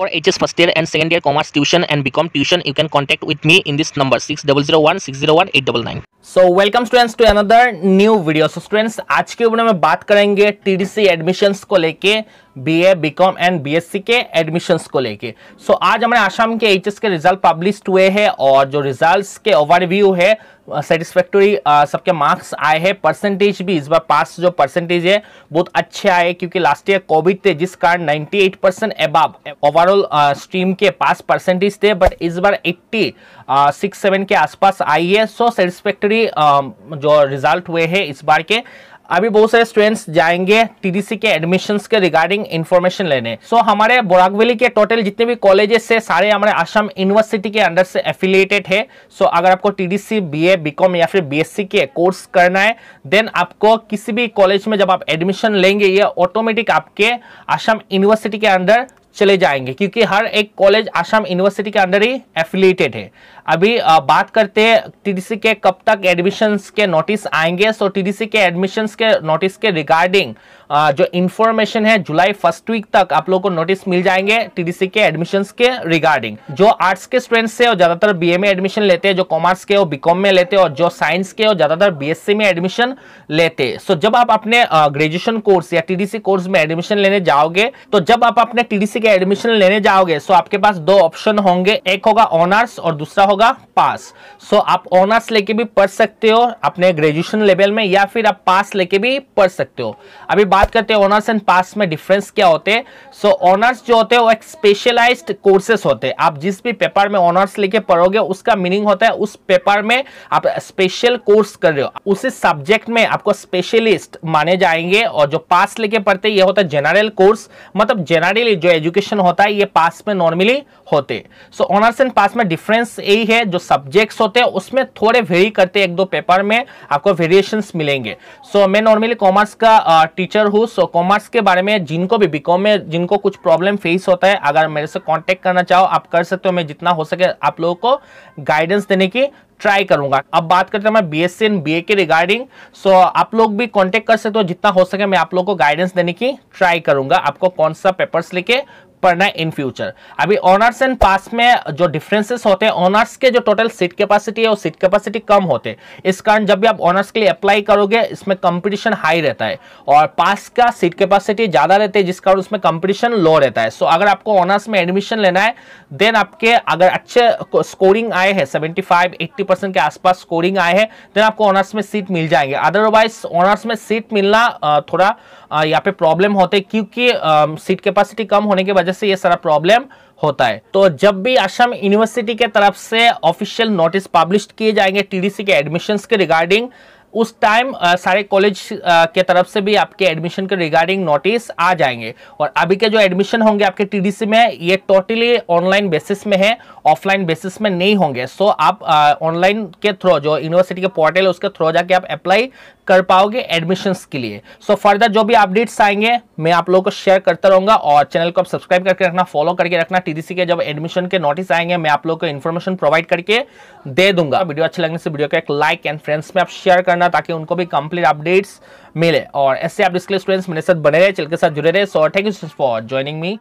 For HS first year and second year commerce tuition and become tuition, you can contact with me in this number six six double zero zero one one eight double nine. So welcome students to another new video so students आज के video में बात करेंगे TDC admissions को लेके BA BCom and BSc के admissions को लेके सो so, आज हमारे आसाम के एचएस के रिजल्ट पब्लिश हुए हैं और जो रिजल्ट्स के ओवरव्यू है uh, सबके मार्क्स आए हैं परसेंटेज भी इस बार पास जो परसेंटेज है बहुत अच्छे आए क्योंकि लास्ट ईयर कोविड थे जिस कारण 98 परसेंट एबाव ओवरऑल स्ट्रीम के पास परसेंटेज थे बट इस बार 80 सिक्स uh, सेवन के आसपास आई है सो so, uh, जो रिजल्ट हुए हैं इस बार के अभी बहुत सारे स्टूडेंट्स जाएंगे टीडीसी के एडमिशंस के रिगार्डिंग इन्फॉर्मेशन लेने सो so, हमारे बोरागवेली के टोटल जितने भी कॉलेजेस से सारे हमारे आसाम यूनिवर्सिटी के अंडर से एफिलिएटेड है सो so, अगर आपको टीडीसी बीए बीकॉम या फिर बीएससी के कोर्स करना है देन आपको किसी भी कॉलेज में जब आप एडमिशन लेंगे ये ऑटोमेटिक आपके आसाम यूनिवर्सिटी के अंडर चले जाएंगे क्योंकि हर एक कॉलेज आसाम यूनिवर्सिटी के अंडर ही एफिलिएटेड है अभी बात करते हैं टीडीसी के कब तक एडमिशन के नोटिस आएंगे सो टीडीसी के एडमिशन के नोटिस के रिगार्डिंग जो इन्फॉर्मेशन है जुलाई फर्स्ट वीक तक आप लोगों को नोटिस मिल जाएंगे टीडीसी के एडमिशन के रिगार्डिंग जो आर्ट्स के स्टूडेंट्स से और ज़्यादातर बी में एडमिशन लेते हैं जो कॉमर्स के और बीकॉम में लेते हैं और जो साइंस के और ज़्यादातर बी में एडमिशन लेते हैं सो जब आप अपने ग्रेजुएशन कोर्स या टीडीसी कोर्स में एडमिशन लेने जाओगे तो जब आप अपने टीडीसी के एडमिशन लेने जाओगे सो आपके पास दो ऑप्शन होंगे एक होगा ऑनर्स और दूसरा होगा होगा पास सो so, आप ऑनर्स लेके भी पढ़ सकते हो अपने ग्रेजुएशन लेवल में या फिर आप पास लेके भी पढ़ सकते हो अभी बात करते हैं ऑनर्स एंड पास में डिफरेंस क्या होते हैं सो ऑनर्स जो होते हैं वो एक स्पेशलाइज्ड कोर्सेस होते हैं आप जिस भी पेपर में ऑनर्स लेके पढ़ोगे उसका मीनिंग होता है उस पेपर में आप स्पेशल कोर्स कर रहे हो उसी सब्जेक्ट में आपको स्पेशलिस्ट माने जाएंगे और जो पास लेके पढ़ते ये होता है जनरल कोर्स मतलब जनरली जो एजुकेशन होता है ये पास में नॉर्मली होते सो ऑनर्स एंड पास में डिफरेंस यही वही है जो सब्जेक्ट्स होते हैं उसमें थोड़े वेरी करते हैं एक दो पेपर में आपको वेरिएशंस मिलेंगे सो so, मैं नॉर्मली कॉमर्स का टीचर हूँ सो कॉमर्स के बारे में जिनको भी बीकॉम में जिनको कुछ प्रॉब्लम फेस होता है अगर मेरे से कॉन्टेक्ट करना चाहो आप कर सकते हो मैं जितना हो सके आप लोगों को गाइडेंस देने की ट्राई करूंगा अब बात करते हैं मैं B S C and B के रिगार्डिंग सो आप लोग भी कांटेक्ट कर सकते हो जितना हो सके मैं आप लोगों को गाइडेंस देने की ट्राई करूंगा आपको कौन सा पेपर्स लेके पढ़ना है इन फ्यूचर अभी ऑनर्स एंड पास में जो डिफरेंसेस होते हैं ऑनर्स के जो टोटल सीट कैपेसिटी है वो सीट कैपेसिटी कम होते हैं इस कारण जब भी आप ऑनर्स के लिए अप्लाई करोगे इसमें कंपटीशन हाई रहता है और पास का सीट कैपेसिटी ज़्यादा रहती है जिस कारण उसमें कंपटीशन लो रहता है सो अगर आपको ऑनर्स में एडमिशन लेना है देन आपके अगर अच्छे स्कोरिंग आए हैं सेवेंटी फाइव एट्टी परसेंट के आसपास स्कोरिंग आए हैं देन आपको ऑनर्स में सीट मिल जाएंगे अदरवाइज ऑनर्स में सीट मिलना थोड़ा यहाँ पे प्रॉब्लम होते क्योंकि सीट कैपेसिटी कम होने की वजह वजह से ये सारा प्रॉब्लम होता है तो जब भी असम यूनिवर्सिटी के तरफ से ऑफिशियल नोटिस पब्लिश किए जाएंगे टीडीसी के एडमिशंस के रिगार्डिंग उस टाइम सारे कॉलेज के तरफ से भी आपके एडमिशन के रिगार्डिंग नोटिस आ जाएंगे और अभी के जो एडमिशन होंगे आपके टीडीसी में ये टोटली ऑनलाइन बेसिस में है ऑफलाइन बेसिस में नहीं होंगे सो आप ऑनलाइन के थ्रू जो यूनिवर्सिटी के पोर्टल है उसके थ्रू जाके आप अप्लाई कर पाओगे एडमिशन के लिए सो so, फर्दर जो भी अपडेट्स आएंगे मैं आप लोगों को शेयर करता रहूंगा और चैनल को आप सब्सक्राइब करके रखना फॉलो करके रखना टीडीसी के जब एडमिशन के नोटिस आएंगे मैं आप लोगों को इन्फॉर्मेशन प्रोवाइड करके दे दूंगा वीडियो अच्छे लगने से वीडियो को एक लाइक एंड फ्रेंड्स में आप शेयर करना करना ताकि उनको भी कंप्लीट अपडेट्स मिले और ऐसे आप डिस्कले स्टूडेंट्स मेरे साथ बने रहे चल के साथ जुड़े रहे so thank you for joining me